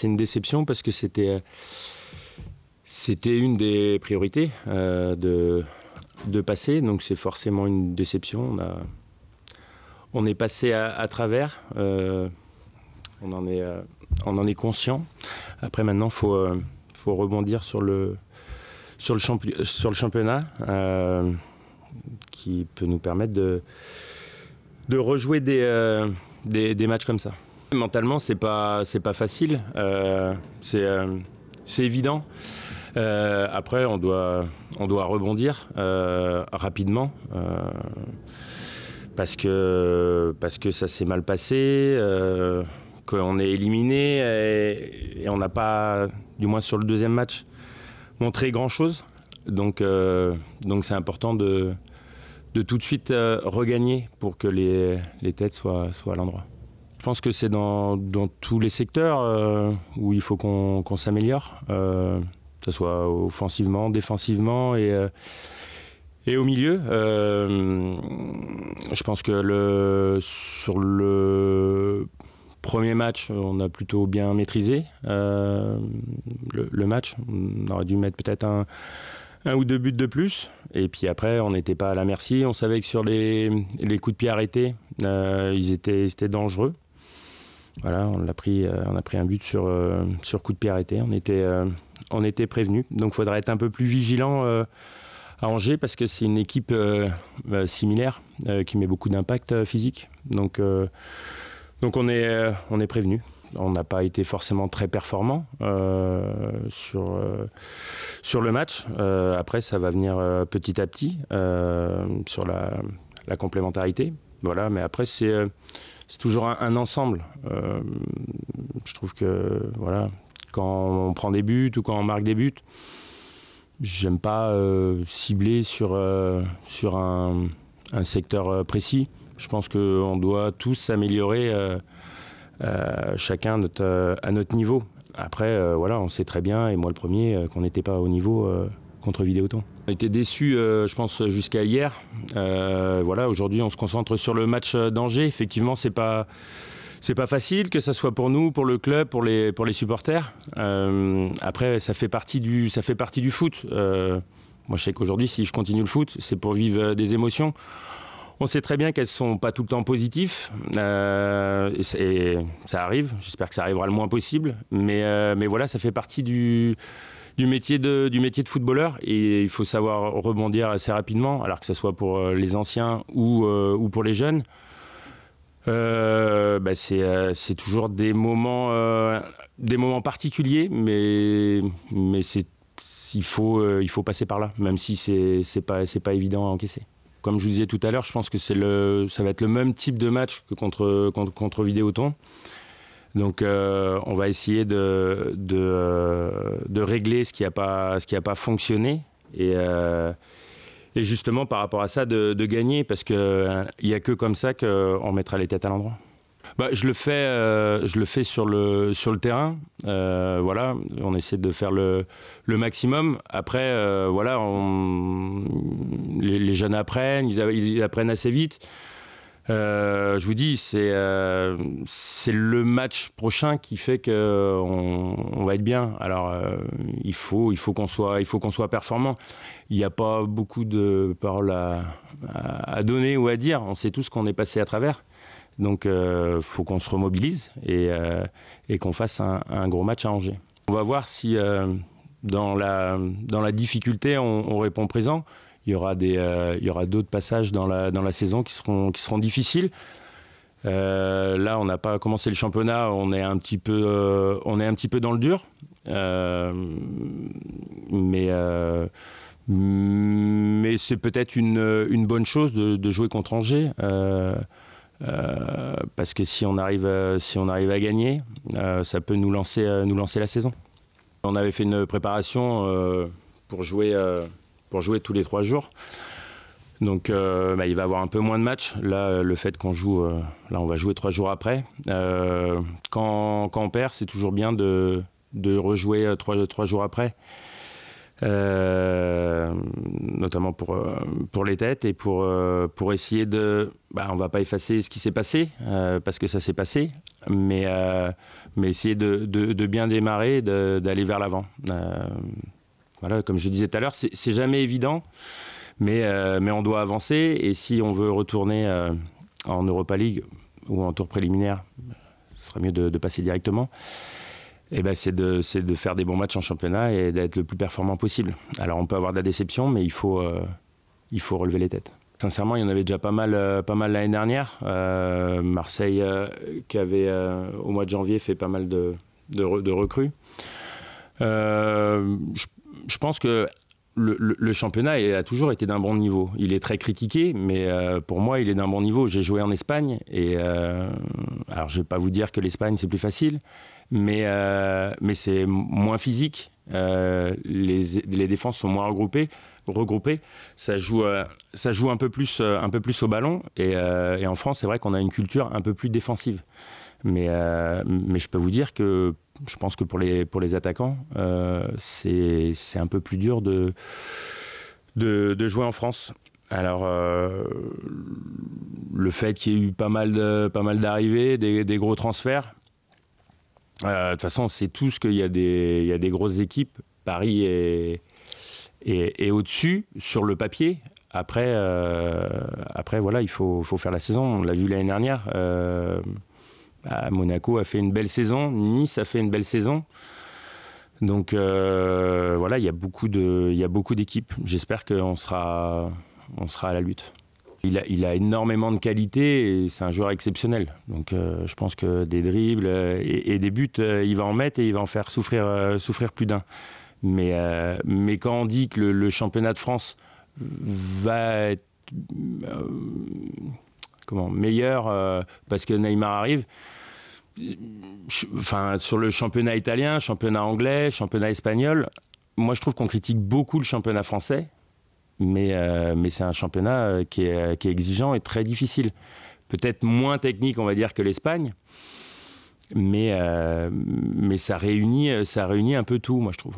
c'est une déception parce que c'était euh, c'était une des priorités euh, de, de passer, donc c'est forcément une déception. On, a, on est passé à, travers, euh, on, en est, on en est conscient. Après maintenant, il faut, faut rebondir sur le, sur le, sur le championnat qui peut nous permettre de, de rejouer des, des matchs comme ça. Mentalement, c'est pas c'est pas facile. Euh, euh, c'est évident. Euh, après, on doit on doit rebondir rapidement. parce que, parce que ça s'est mal passé, qu'on est éliminé et, on n'a pas, du moins sur le deuxième match, montré grand-chose. Donc donc c'est important de, de tout de suite regagner pour que les, têtes soient, soient à l'endroit. Je pense que c'est dans, tous les secteurs euh, où il faut qu'on s'améliore, euh, que ce soit offensivement, défensivement et, euh, et au milieu. je pense que le, sur le premier match, on a plutôt bien maîtrisé le, match. On aurait dû mettre peut-être un, ou deux buts de plus. Et puis après, on n'était pas à la merci. On savait que sur les, coups de pied arrêtés, euh, ils, ils, étaient, dangereux on a pris, euh, on a pris un but euh, sur, coup de pied arrêté. On était, euh, on prévenu. Donc, il faudra être un peu plus vigilant à Angers parce que c'est une équipe similaire qui met beaucoup d'impact physique. Donc, donc on est, on prévenu. On n'a pas été forcément très performant sur, le match. après, ça va venir petit à petit sur la complémentarité. Voilà, mais après, c'est euh, toujours un, ensemble. Euh, je trouve que, voilà, quand on prend des buts ou quand on marque des buts, j'aime pas euh, cibler sur, sur un, secteur précis. Je pense qu'on doit tous s'améliorer, chacun à notre niveau. Après, voilà, on sait très bien, et moi le premier, qu'on n'était pas au niveau contre Vidéoton. On était déçus, euh, je pense, jusqu'à hier. Euh, voilà, aujourd'hui, on se concentre sur le match d'Angers. Effectivement, c'est pas. C'est pas facile, que ce soit pour nous, pour le club, pour les, pour les supporters. Euh, après, ça fait partie du, ça fait partie du foot. moi, je sais qu'aujourd'hui, si je continue le foot, c'est pour vivre des émotions. On sait très bien qu'elles ne sont pas tout le temps positives. et, ça arrive. J'espère que ça arrivera le moins possible. Mais, mais voilà, ça fait partie du, du métier de, du métier de footballeur. Et il faut savoir rebondir assez rapidement, alors que ce soit pour euh, les anciens ou, euh, ou pour les jeunes. Euh, bah, c'est, toujours des moments, des moments particuliers, mais, mais c'est, il, faut, il faut passer par là, même si c'est, c'est, pas, c'est pas évident à encaisser. Comme je vous disais tout à l'heure, je pense que c'est le, ça va être le même type de match que contre, contre, contre Vidéoton. Donc, euh, on va essayer de, de, euh, régler ce qui n'a pas, pas, fonctionné. Euh, et, justement, par rapport à ça, de, gagner, parce qu'il n'y a que comme ça qu'on mettra les têtes à l'endroit. Bah, je le fais, je le fais sur le sur le terrain. voilà, on essaie de faire le, le maximum. Après, voilà, les, jeunes apprennent, ils apprennent assez vite. Euh, je vous dis, euh, c'est le match prochain qui fait qu'on va être bien. Alors, euh, il faut, il faut qu'on soit, performant. Il n'y a pas beaucoup de paroles à, donner ou à dire. On sait tous qu'on est passé à travers. Donc, il faut qu'on se remobilise et, qu'on fasse un, gros match à Angers. On va voir si dans, la, difficulté, on répond présent. Il y aura des, euh, il y aura d'autres passages dans la dans la saison qui seront qui seront difficiles. Euh, là, on n'a pas commencé le championnat, on est un petit peu, euh, on est un petit peu dans le dur, mais mais c'est peut-être une, une, bonne chose de, de jouer contre Angers. parce que si on arrive, si on arrive à gagner, ça peut nous lancer, nous lancer la saison. On avait fait une préparation pour jouer pour jouer tous les trois jours. Donc euh, bah, il va avoir un peu moins de matchs. Là, euh, le fait qu'on joue, euh, là on va jouer trois jours après. quand, on perd, c'est toujours bien de, rejouer trois, jours après. notamment pour, les têtes et pour, essayer de... Bah, on va pas effacer ce qui s'est passé, parce que ça s'est passé, mais, essayer de bien démarrer, d'aller vers l'avant. Voilà, comme je disais tout à l'heure, c'est jamais évident, mais, euh, mais on doit avancer. Et si on veut retourner euh, en Europa League ou en tour préliminaire, ce serait mieux de, passer directement. Eh ben, c'est de, de, faire des bons matchs en championnat et d'être le plus performant possible. Alors on peut avoir de la déception, mais il faut, euh, il faut relever les têtes. Sincèrement, il y en avait déjà pas mal, pas mal l'année dernière. Marseille, qui avait au mois de janvier fait pas mal de, de, recrues. Je, je pense que le, championnat a toujours été d'un bon niveau. Il est très critiqué, mais euh, pour moi, il est d'un bon niveau. J'ai joué en Espagne, et euh, alors je ne vais pas vous dire que l'Espagne, c'est plus facile, mais euh, c'est moins physique. Euh, les, défenses sont moins regroupées. regroupées. Ça, joue, euh, ça joue un peu plus, euh, un peu plus au ballon. Et, en France, c'est vrai qu'on a une culture un peu plus défensive. Mais, je peux vous dire que je pense que pour les, pour les attaquants, c'est un peu plus dur de, de, jouer en France. Alors, le fait qu'il y ait eu pas mal de, d'arrivées, des, gros transferts, euh, de toute façon, c'est tout ce qu'il y, a des, des grosses équipes. Paris est, au-dessus sur le papier. Après, euh, après voilà, il faut, faut, faire la saison. On l'a vu l'année dernière. Euh, bah, Monaco a fait une belle saison. Nice a fait une belle saison. Donc voilà, il y a beaucoup d'équipes. J'espère qu'on sera, on sera à la lutte. Il a, énormément de qualité et c'est un joueur exceptionnel. Donc euh, je pense que des dribbles euh, et, des buts, euh, il va en mettre et il va en faire souffrir, souffrir plus d'un. Mais, mais quand on dit que le, championnat de France va être comment, meilleur parce que Neymar arrive, enfin, sur le championnat italien, championnat anglais, championnat espagnol, moi je trouve qu'on critique beaucoup le championnat français euh, mais, c'est un championnat euh, euh, qui est, exigeant et très difficile. Peut-être moins technique, on va dire, que l'Espagne, mais, mais ça, réunit, ça réunit un peu tout, moi, je trouve.